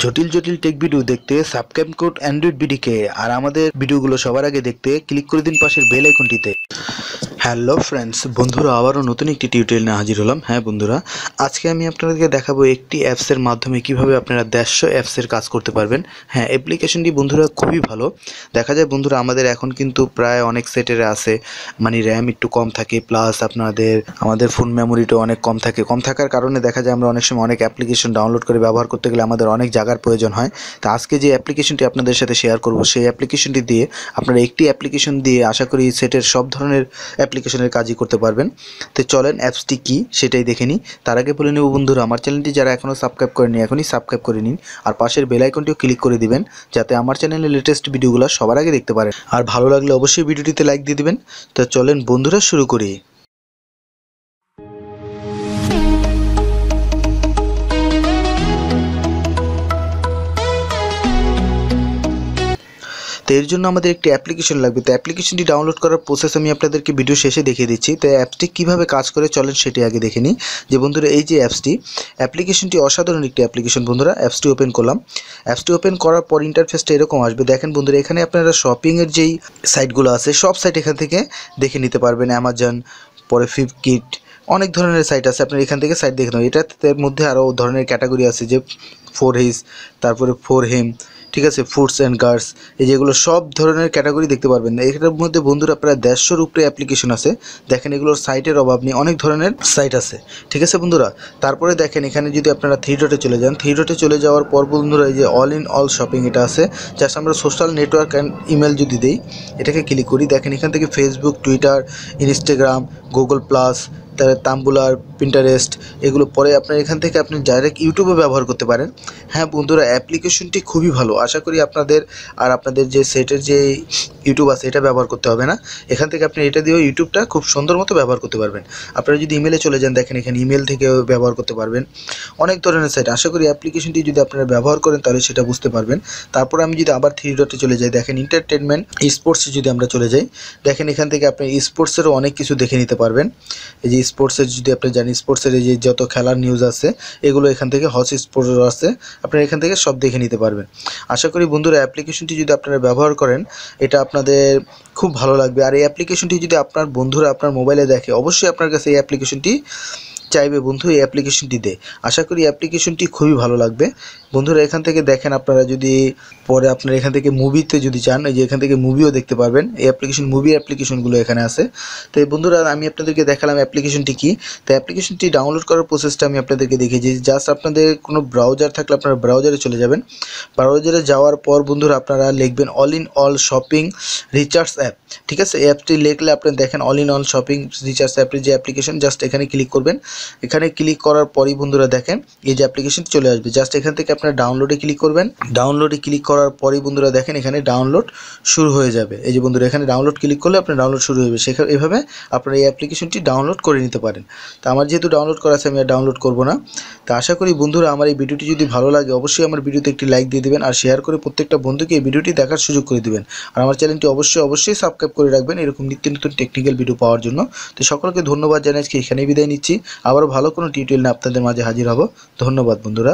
জটিল জটিল tech video দেখতে সাবস্ক্রাইব কোড অ্যান্ড্রয়েড বিডিকে আর আমাদের ভিডিওগুলো সবার আগে দেখতে ক্লিক করে দিন পাশের বেল আইকনটিতে হ্যালো ফ্রেন্ডস বন্ধুরা আবারও নতুন একটি টিউটোরিয়াল নিয়ে হাজির হলাম হ্যাঁ বন্ধুরা আজকে আমি আপনাদেরকে দেখাবো একটি অ্যাপসের মাধ্যমে কিভাবে আপনারা দেড়শো অ্যাপসের কাজ করতে পারবেন হ্যাঁ অ্যাপ্লিকেশনটি বন্ধুরা খুবই ভালো দেখা যায় বন্ধুরা আমাদের এখন কিন্তু প্রায় অনেক সেটের আছে মানে র্যাম একটু কম থাকে প্লাস আপনাদের আমাদের ফোন মেমোরিটা অনেক কম থাকে কম থাকার কারণে দেখা যায় আমরা অনেক সময় অনেক অ্যাপ্লিকেশন ডাউনলোড করে ব্যবহার করতে গেলে আমাদের অনেক জায়গার প্রয়োজন হয় তো আজকে যে অ্যাপ্লিকেশনটি আপনাদের সাথে শেয়ার করব সেই অ্যাপ্লিকেশনটি দিয়ে আপনারা একটি অ্যাপ্লিকেশন দিয়ে আশা করি সেটের সব ধরনের অ্যাপ্লিকেশনের কাজই করতে পারবেন তো চলেন অ্যাপসটি কী সেটাই দেখে নিই তার আগে বলে নেব বন্ধুরা আমার চ্যানেলটি যারা এখনও সাবস্ক্রাইব করেনি এখনই সাবস্ক্রাইব করে নিন আর পাশের বেলাইকনটিও ক্লিক করে দিবেন যাতে আমার চ্যানেলের লেটেস্ট ভিডিওগুলো সবার আগে দেখতে পারেন আর ভালো লাগলে অবশ্যই ভিডিওটিতে লাইক দিয়ে দিবেন তো চলেন বন্ধুরা শুরু করি তো এর জন্য আমাদের একটি অ্যাপ্লিকেশন লাগবে তো অ্যাপ্লিকেশনটি ডাউনলোড করার প্রসেস আমি আপনাদেরকে ভিডিও শেষে দেখিয়ে দিচ্ছি তো অ্যাপসটি কীভাবে কাজ করে চলেন সেটি আগে দেখে নিই যে বন্ধুরা এই যে অ্যাপসটি অ্যাপ্লিকেশনটি অসাধারণ একটি অ্যাপ্লিকেশন বন্ধুরা অ্যাপসটি ওপেন করলাম অ্যাপসটি ওপেন করার পর ইন্টারফেসটা এরকম আসবে দেখেন বন্ধুরা এখানে আপনারা শপিংয়ের যেই সাইটগুলো আছে সব সাইট এখান থেকে দেখে নিতে পারবেন অ্যামাজন পরে ফ্লিপকিট অনেক ধরনের সাইট আছে আপনার এখান থেকে সাইট দেখে নেবেন এটাতে মধ্যে আরও ধরনের ক্যাটাগরি আছে যে ফোর হিস তারপরে ফোর হেম ঠিক আছে ফুডস অ্যান্ড গার্ডস এই যেগুলো সব ধরনের ক্যাটাগরি দেখতে পারবেন এটার মধ্যে বন্ধুরা প্রায় দেড়শোর উপরে অ্যাপ্লিকেশন আছে দেখেন এগুলোর সাইটের অভাব নেই অনেক ধরনের সাইট আছে ঠিক আছে বন্ধুরা তারপরে দেখেন এখানে যদি আপনারা থ্রি ডটে চলে যান থ্রি ডটে চলে যাওয়ার পর বন্ধুরা এই যে অল ইন অল শপিং এটা আছে জাস্ট আমরা সোশ্যাল নেটওয়ার্ক অ্যান্ড ইমেল যদি দিই এটাকে ক্লিক করি দেখেন এখান থেকে Facebook Twitter Instagram Google plus তার তাম্বুলার প্রিন্টারেস্ট এগুলো পরে আপনার এখান থেকে আপনি ডাইরেক্ট ইউটিউবে ব্যবহার করতে পারেন হ্যাঁ বন্ধুরা অ্যাপ্লিকেশনটি খুবই ভালো আশা করি আপনাদের আর আপনাদের যে সেটের যে ইউটিউব আছে এটা ব্যবহার করতে হবে না এখান থেকে আপনি এটা দিয়েও ইউটিউবটা খুব সুন্দর মতো ব্যবহার করতে পারবেন আপনারা যদি ইমেলে চলে যান দেখেন এখানে ইমেল থেকেও ব্যবহার করতে পারবেন অনেক ধরনের সাইট আশা করি অ্যাপ্লিকেশনটি যদি আপনারা ব্যবহার করেন তাহলে সেটা বুঝতে পারবেন তারপর আমি যদি আবার থ্রি ডটে চলে যাই দেখেন এন্টারটেনমেন্ট স্পোর্টসে যদি আমরা চলে যাই দেখেন এখান থেকে আপনি স্পোর্টসেরও অনেক কিছু দেখে নিতে পারবেন এই যে স্পোর্টসের যদি আপনি জানি স্পোর্টসের এই যে যত খেলার নিউজ আছে এগুলো এখান থেকে হস স্পোর্টস আছে আপনারা এখান থেকে সব দেখে নিতে পারবেন আশা করি বন্ধুরা অ্যাপ্লিকেশনটি যদি আপনারা ব্যবহার করেন এটা আপনাদের খুব ভালো লাগবে আর এই অ্যাপ্লিকেশনটি যদি আপনার বন্ধুরা আপনার মোবাইলে দেখে অবশ্যই আপনার কাছে এই অ্যাপ্লিকেশনটি চাইবে বন্ধু এই অ্যাপ্লিকেশনটি দে আশা করি অ্যাপ্লিকেশনটি খুবই ভালো লাগবে বন্ধুরা এখান থেকে দেখেন আপনারা যদি পরে আপনারা এখান থেকে মুভিতে যদি চান এই যে এখান থেকে মুভিও দেখতে পারবেন এই অ্যাপ্লিকেশন মুভি অ্যাপ্লিকেশনগুলো এখানে আছে তো এই বন্ধুরা আমি আপনাদেরকে দেখালাম অ্যাপ্লিকেশনটি কী তো অ্যাপ্লিকেশনটি ডাউনলোড করার প্রসেসটা আমি আপনাদেরকে দিই জাস্ট আপনাদের কোনো ব্রাউজার থাকলে আপনারা ব্রাউজারে চলে যাবেন ব্রাউজারে যাওয়ার পর বন্ধুরা আপনারা লিখবেন all in all shopping recharge app ঠিক আছে এই অ্যাপটি লিখলে আপনি দেখেন all in all shopping recharge অ্যাপের যে অ্যাপ্লিকেশন জাস্ট এখানে ক্লিক করবেন এখানে ক্লিক করার পরই বন্ধুরা দেখেন এই যে অ্যাপ্লিকেশন চলে আসবে জাস্ট এখান থেকে আপনারা ডাউনলোডে ক্লিক করবেন ডাউনলোডে ক্লিক করার পরই বন্ধুরা দেখেন এখানে ডাউনলোড শুরু হয়ে যাবে এই যে বন্ধুরা এখানে ডাউনলোড ক্লিক করলে আপনার ডাউনলোড শুরু হবে সেখানে এভাবে আপনারা এই অ্যাপ্লিকেশনটি ডাউনলোড করে নিতে পারেন তো আমার যেহেতু ডাউনলোড করা আছে আমি আর ডাউনলোড করব না তো আশা করি বন্ধুরা আমার এই ভিডিওটি যদি ভালো লাগে অবশ্যই আমার ভিডিওতে একটি লাইক দিয়ে দেবেন আর শেয়ার করে প্রত্যেকটা বন্ধুকে এই ভিডিওটি দেখার সুযোগ করে দেবেন আর আমার চ্যানেলটি অবশ্যই অবশ্যই সাবস্ক্রাইব করে রাখবেন এরকম নিত্য নতুন টেকনিক্যাল ভিডিও পাওয়ার জন্য তো সকলকে ধন্যবাদ জানাই আজকে এখানেই বিদায় নিচ্ছি আবারও ভালো কোনো টিউটোরিয়াল নিয়ে আপনাদের মাঝে হাজির হব ধন্যবাদ বন্ধুরা